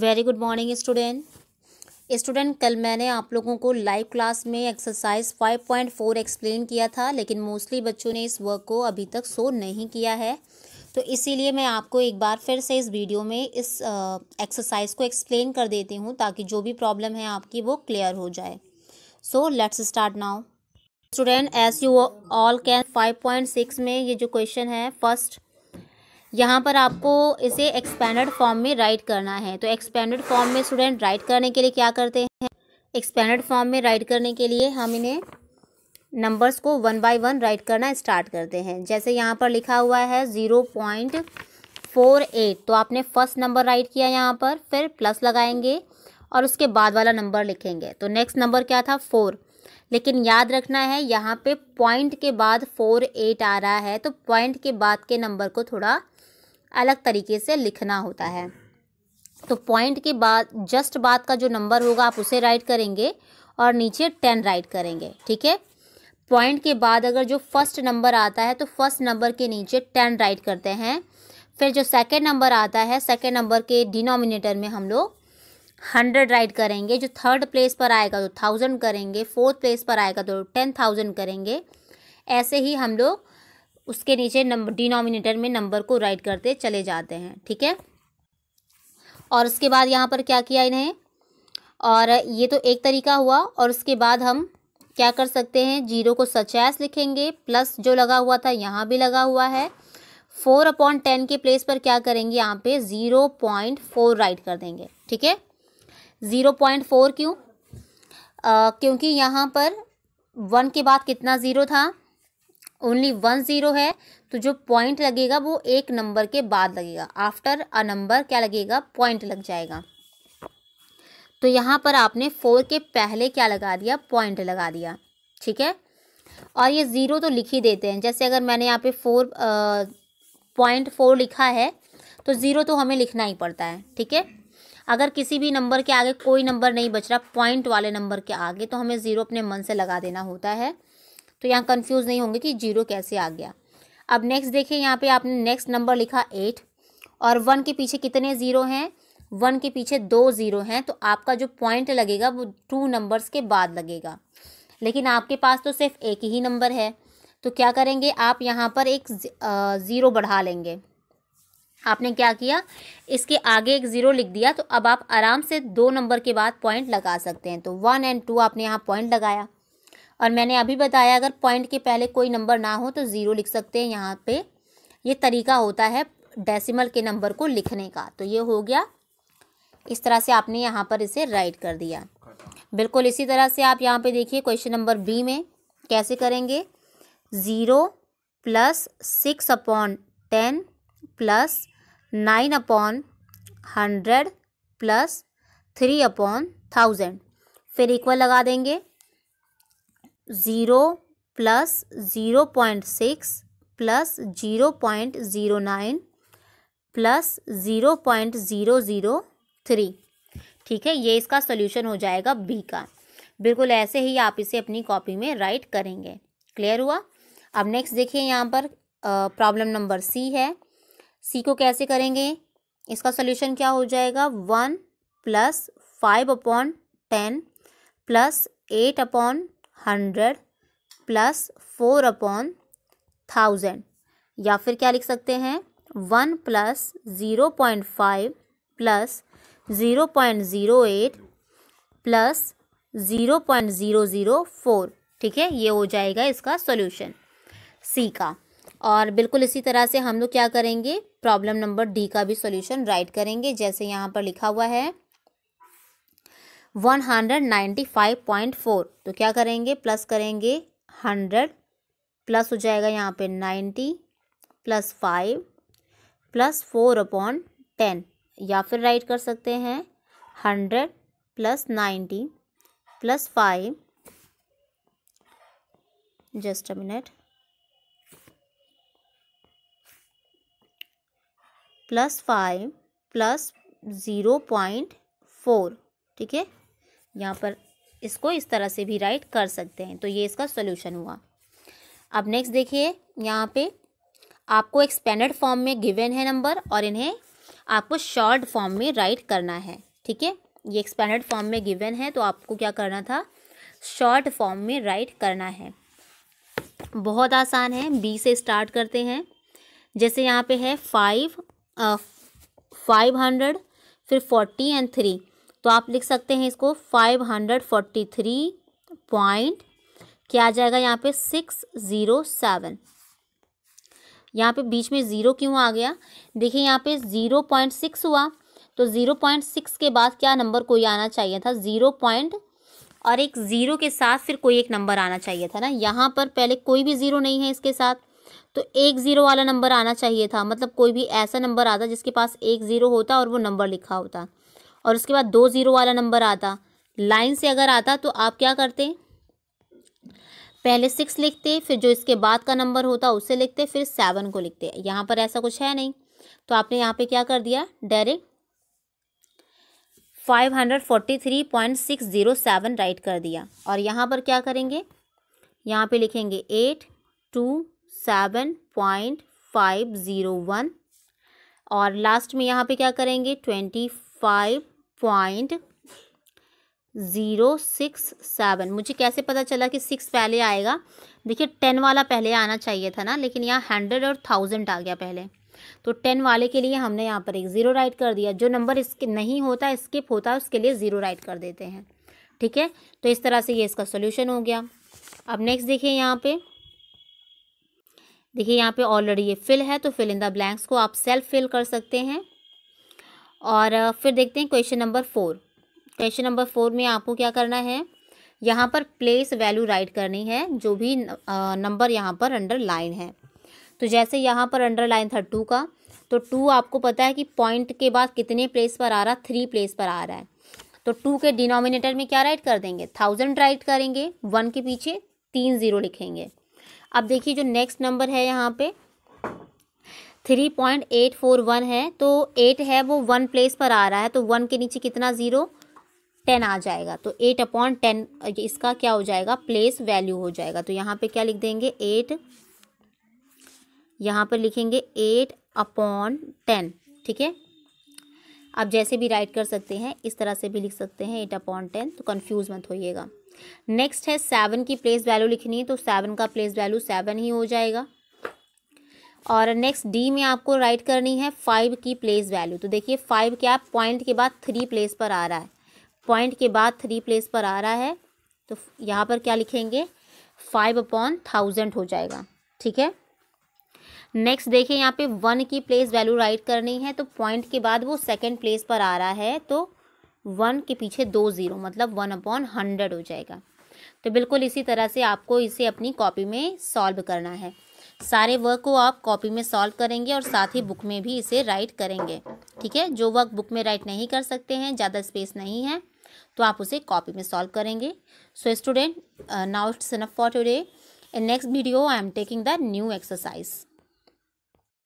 very good morning student student कल मैंने आप लोगों को लाइव क्लास में एक्सरसाइज 5.4 एक्सप्लेन किया था लेकिन मोस्टली बच्चों ने इस वर्क को अभी तक सो नहीं किया है तो इसीलिए मैं आपको एक बार फिर से इस वीडियो में इस एक्सरसाइज को एक्सप्लेन कर देती हूँ ताकि जो भी प्रॉब्लम है आपकी वो क्लियर हो जाए so let's start now student as you all can six में ये जो क्वेश्चन है फर्स्ट यहाँ पर आपको इसे एक्सपेंडेड फॉर्म में राइट करना है तो एक्सपेंडेड फॉर्म में स्टूडेंट राइट करने के लिए क्या करते हैं एक्सपेंडेड फॉर्म में राइट करने के लिए हम इन्हें नंबर्स को वन बाय वन राइट करना स्टार्ट करते हैं जैसे यहाँ पर लिखा हुआ है ज़ीरो पॉइंट फोर एट तो आपने फर्स्ट नंबर राइट किया यहाँ पर फिर प्लस लगाएंगे और उसके बाद वाला नंबर लिखेंगे तो नेक्स्ट नंबर क्या था फोर लेकिन याद रखना है यहाँ पे पॉइंट के बाद फोर एट आ रहा है तो पॉइंट के बाद के नंबर को थोड़ा अलग तरीके से लिखना होता है तो पॉइंट के बाद जस्ट बात का जो नंबर होगा आप उसे राइट करेंगे और नीचे टेन राइट करेंगे ठीक है पॉइंट के बाद अगर जो फर्स्ट नंबर आता है तो फर्स्ट नंबर के नीचे टेन राइट करते हैं फिर जो सेकेंड नंबर आता है सेकेंड नंबर के डिनोमिनेटर में हम लोग हंड्रेड राइट करेंगे जो थर्ड प्लेस पर आएगा तो थाउजेंड करेंगे फोर्थ प्लेस पर आएगा तो टेन थाउजेंड करेंगे ऐसे ही हम लोग उसके नीचे नंबर डिनोमिनेटर में नंबर को राइट करते चले जाते हैं ठीक है और उसके बाद यहाँ पर क्या किया इन्हें और ये तो एक तरीका हुआ और उसके बाद हम क्या कर सकते हैं जीरो को सचैस लिखेंगे प्लस जो लगा हुआ था यहाँ भी लगा हुआ है फोर अपॉन टेन के प्लेस पर क्या करेंगे यहाँ पे ज़ीरो पॉइंट फोर राइट कर देंगे ठीक है ज़ीरो पॉइंट फोर क्यों क्योंकि यहाँ पर वन के बाद कितना ज़ीरो था ओनली वन ज़ीरो है तो जो पॉइंट लगेगा वो एक नंबर के बाद लगेगा आफ्टर अ नंबर क्या लगेगा पॉइंट लग जाएगा तो यहाँ पर आपने फोर के पहले क्या लगा दिया पॉइंट लगा दिया ठीक है और ये ज़ीरो तो लिख ही देते हैं जैसे अगर मैंने यहाँ पे फोर पॉइंट फोर लिखा है तो ज़ीरो तो हमें लिखना ही पड़ता है ठीक है अगर किसी भी नंबर के आगे कोई नंबर नहीं बच रहा पॉइंट वाले नंबर के आगे तो हमें ज़ीरो अपने मन से लगा देना होता है तो यहाँ कन्फ्यूज़ नहीं होंगे कि जीरो कैसे आ गया अब नेक्स्ट देखिए यहाँ पे आपने नेक्स्ट नंबर लिखा एट और वन के पीछे कितने ज़ीरो हैं वन के पीछे दो ज़ीरो हैं तो आपका जो पॉइंट लगेगा वो टू नंबर्स के बाद लगेगा लेकिन आपके पास तो सिर्फ एक ही नंबर है तो क्या करेंगे आप यहाँ पर एक ज़ीरो बढ़ा लेंगे आपने क्या किया इसके आगे एक ज़ीरो लिख दिया तो अब आप आराम से दो नंबर के बाद पॉइंट लगा सकते हैं तो वन एंड टू आपने यहाँ पॉइंट लगाया और मैंने अभी बताया अगर पॉइंट के पहले कोई नंबर ना हो तो ज़ीरो लिख सकते हैं यहाँ पे ये तरीका होता है डेसिमल के नंबर को लिखने का तो ये हो गया इस तरह से आपने यहाँ पर इसे राइट कर दिया बिल्कुल इसी तरह से आप यहाँ पे देखिए क्वेश्चन नंबर बी में कैसे करेंगे zero plus six upon ten plus nine upon hundred plus three upon thousand फिर इक्वल लगा देंगे zero plus zero point six plus zero point zero nine plus zero point zero zero three ठीक है ये इसका सोल्यूशन हो जाएगा B का बिल्कुल ऐसे ही आप इसे अपनी कॉपी में राइट करेंगे क्लियर हुआ अब नेक्स्ट देखिए यहाँ पर प्रॉब्लम नंबर सी है सी को कैसे करेंगे इसका सोल्यूशन क्या हो जाएगा one plus five upon ten plus eight upon hundred plus four upon thousand या फिर क्या लिख सकते हैं one plus zero point five plus zero point zero eight plus zero point zero zero four ठीक है ये हो जाएगा इसका सॉल्यूशन सी का और बिल्कुल इसी तरह से हम लोग क्या करेंगे प्रॉब्लम नंबर डी का भी सॉल्यूशन राइट करेंगे जैसे यहाँ पर लिखा हुआ है one hundred ninety five point four तो क्या करेंगे प्लस करेंगे हंड्रेड प्लस हो जाएगा यहाँ पे ninety plus five plus four upon ten या फिर राइट कर सकते हैं hundred plus ninety plus five just a minute plus five plus zero point four ठीक है यहाँ पर इसको इस तरह से भी राइट कर सकते हैं तो ये इसका सोल्यूशन हुआ अब नेक्स्ट देखिए यहाँ पे आपको एक्सपेंडेड फॉर्म में गिवन है नंबर और इन्हें आपको शॉर्ट फॉर्म में राइट करना है ठीक है ये एक्सपेंडेड फॉर्म में गिवन है तो आपको क्या करना था शॉर्ट फॉर्म में राइट करना है बहुत आसान है बी से स्टार्ट करते हैं जैसे यहाँ पे है फाइव फाइव हंड्रेड फिर फोर्टी एंड थ्री तो आप लिख सकते हैं इसको five hundred forty three point क्या आ जाएगा यहाँ पे सिक्स ज़ीरो सेवन यहाँ पे बीच में ज़ीरो क्यों आ गया देखिए यहाँ पे ज़ीरो पॉइंट सिक्स हुआ तो ज़ीरो पॉइंट सिक्स के बाद क्या नंबर कोई आना चाहिए था ज़ीरो पॉइंट और एक ज़ीरो के साथ फिर कोई एक नंबर आना चाहिए था ना यहाँ पर पहले कोई भी ज़ीरो नहीं है इसके साथ तो एक ज़ीरो वाला नंबर आना चाहिए था मतलब कोई भी ऐसा नंबर आता जिसके पास एक ज़ीरो होता और वो नंबर लिखा होता और उसके बाद दो ज़ीरो वाला नंबर आता लाइन से अगर आता तो आप क्या करते पहले सिक्स लिखते फिर जो इसके बाद का नंबर होता उसे लिखते फिर सेवन को लिखते यहाँ पर ऐसा कुछ है नहीं तो आपने यहाँ पे क्या कर दिया direct five hundred forty three point six zero seven write कर दिया और यहाँ पर क्या करेंगे यहाँ पे लिखेंगे eight two seven point five zero one और लास्ट में यहाँ पे क्या करेंगे twenty five point zero six seven मुझे कैसे पता चला कि सिक्स पहले आएगा देखिए टेन वाला पहले आना चाहिए था ना लेकिन यहाँ हंड्रेड और थाउजेंड आ गया पहले तो टेन वाले के लिए हमने यहाँ पर एक ज़ीरो राइट कर दिया जो नंबर इसके नहीं होता स्किप होता है उसके लिए ज़ीरो राइट कर देते हैं ठीक है तो इस तरह से ये इसका सोल्यूशन हो गया अब नेक्स्ट देखिए यहाँ पर देखिए यहाँ पे ऑलरेडी ये फिल है तो फिल इन द ब्लैंक्स को आप सेल्फ फिल कर सकते हैं और फिर देखते हैं question number four question number four में आपको क्या करना है यहाँ पर प्लेस वैल्यू राइट करनी है जो भी नंबर यहाँ पर अंडर लाइन है तो जैसे यहाँ पर अंडर लाइन था टू का तो टू आपको पता है कि पॉइंट के बाद कितने प्लेस पर आ रहा थ्री प्लेस पर आ रहा है तो टू के डिनोमिनेटर में क्या राइट कर देंगे थाउजेंड राइट करेंगे वन के पीछे तीन ज़ीरो लिखेंगे अब देखिए जो नेक्स्ट नंबर है यहाँ पर three point eight four one है तो एट है वो वन प्लेस पर आ रहा है तो वन के नीचे कितना ज़ीरो टेन आ जाएगा तो एट अपॉन टेन इसका क्या हो जाएगा प्लेस वैल्यू हो जाएगा तो यहाँ पे क्या लिख देंगे एट यहाँ पर लिखेंगे एट अपॉन टेन ठीक है आप जैसे भी राइट कर सकते हैं इस तरह से भी लिख सकते हैं एट अपॉन टेन तो कन्फ्यूज मत होइएगा नेक्स्ट है सेवन की प्लेस वैल्यू लिखनी है तो सेवन का प्लेस वैल्यू सेवन ही हो जाएगा और नेक्स्ट डी में आपको राइट करनी है फाइव की प्लेस वैल्यू तो देखिए फाइव क्या पॉइंट के बाद थ्री प्लेस पर आ रहा है पॉइंट के बाद थ्री प्लेस पर आ रहा है तो यहाँ पर क्या लिखेंगे फाइव अपॉन थाउजेंड हो जाएगा ठीक है नेक्स्ट देखिए यहाँ पे वन की प्लेस वैल्यू राइट करनी है तो पॉइंट के बाद वो सेकेंड प्लेस पर आ रहा है तो वन के पीछे दो ज़ीरो मतलब वन अपॉन हंड्रेड हो जाएगा तो बिल्कुल इसी तरह से आपको इसे अपनी कॉपी में सॉल्व करना है सारे वर्क को आप कॉपी में सॉल्व करेंगे और साथ ही बुक में भी इसे राइट करेंगे ठीक है जो वर्क बुक में राइट नहीं कर सकते हैं ज़्यादा स्पेस नहीं है तो आप उसे कॉपी में सॉल्व करेंगे so student now it's enough for today in next video I am taking the new exercise